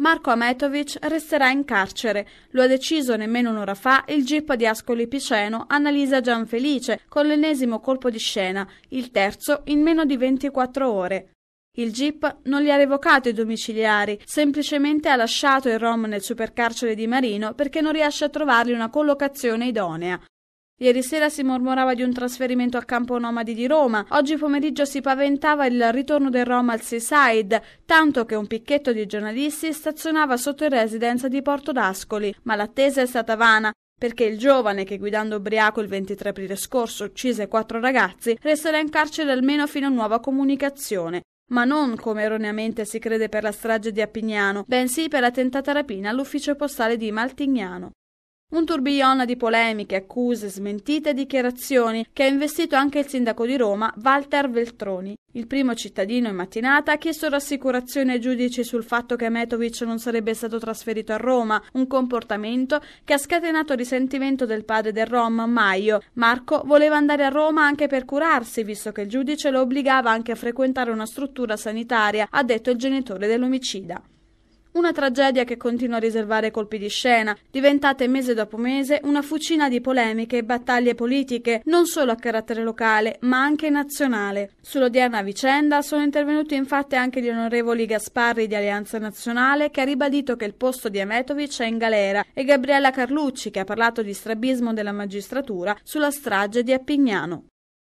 Marco Ametovic resterà in carcere. Lo ha deciso nemmeno un'ora fa il GIP di Ascoli Piceno Annalisa Gianfelice con l'ennesimo colpo di scena, il terzo in meno di 24 ore. Il GIP non gli ha revocato i domiciliari, semplicemente ha lasciato il rom nel supercarcere di Marino perché non riesce a trovargli una collocazione idonea. Ieri sera si mormorava di un trasferimento a Campo Nomadi di Roma, oggi pomeriggio si paventava il ritorno del Roma al Seaside, tanto che un picchetto di giornalisti stazionava sotto in residenza di Porto d'Ascoli, ma l'attesa è stata vana perché il giovane che guidando ubriaco il 23 aprile scorso uccise quattro ragazzi resterà in carcere almeno fino a nuova comunicazione, ma non come erroneamente si crede per la strage di Appignano, bensì per la tentata rapina all'ufficio postale di Maltignano. Un tourbillon di polemiche, accuse, smentite e dichiarazioni che ha investito anche il sindaco di Roma, Walter Veltroni. Il primo cittadino in mattinata ha chiesto rassicurazione ai giudici sul fatto che Metovic non sarebbe stato trasferito a Roma, un comportamento che ha scatenato il risentimento del padre del Rom, Maio. Marco voleva andare a Roma anche per curarsi, visto che il giudice lo obbligava anche a frequentare una struttura sanitaria, ha detto il genitore dell'omicida. Una tragedia che continua a riservare colpi di scena, diventate mese dopo mese una fucina di polemiche e battaglie politiche, non solo a carattere locale, ma anche nazionale. Sull'odierna vicenda sono intervenuti infatti anche gli onorevoli Gasparri di Alleanza Nazionale, che ha ribadito che il posto di Emetovic è in galera, e Gabriella Carlucci, che ha parlato di strabismo della magistratura sulla strage di Appignano.